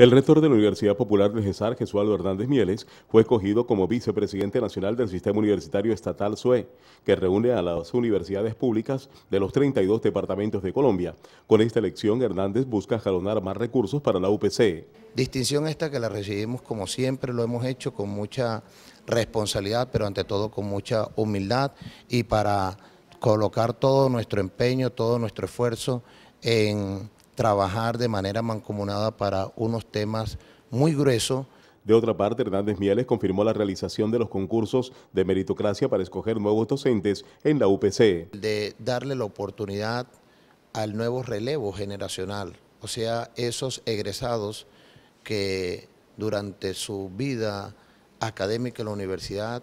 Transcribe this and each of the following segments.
El rector de la Universidad Popular del Cesar, Jesualdo Hernández Mieles, fue escogido como vicepresidente nacional del Sistema Universitario Estatal SUE, que reúne a las universidades públicas de los 32 departamentos de Colombia. Con esta elección, Hernández busca jalonar más recursos para la UPC. Distinción esta que la recibimos como siempre, lo hemos hecho con mucha responsabilidad, pero ante todo con mucha humildad y para colocar todo nuestro empeño, todo nuestro esfuerzo en trabajar de manera mancomunada para unos temas muy gruesos de otra parte, Hernández Mieles confirmó la realización de los concursos de meritocracia para escoger nuevos docentes en la UPC. De darle la oportunidad al nuevo relevo generacional, o sea, esos egresados que durante su vida académica en la universidad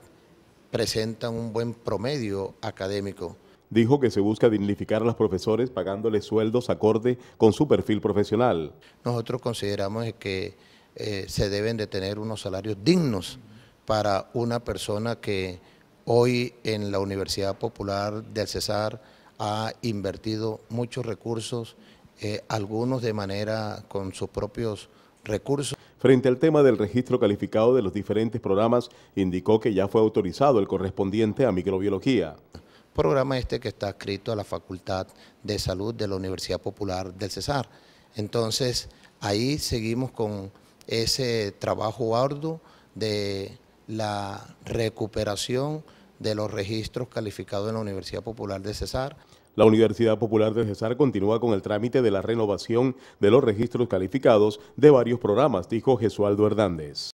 presentan un buen promedio académico dijo que se busca dignificar a los profesores pagándoles sueldos acorde con su perfil profesional. Nosotros consideramos que eh, se deben de tener unos salarios dignos para una persona que hoy en la Universidad Popular del Cesar ha invertido muchos recursos, eh, algunos de manera con sus propios recursos. Frente al tema del registro calificado de los diferentes programas, indicó que ya fue autorizado el correspondiente a microbiología programa este que está adscrito a la Facultad de Salud de la Universidad Popular del Cesar. Entonces, ahí seguimos con ese trabajo arduo de la recuperación de los registros calificados en la Universidad Popular del Cesar. La Universidad Popular del Cesar continúa con el trámite de la renovación de los registros calificados de varios programas, dijo Jesualdo Hernández.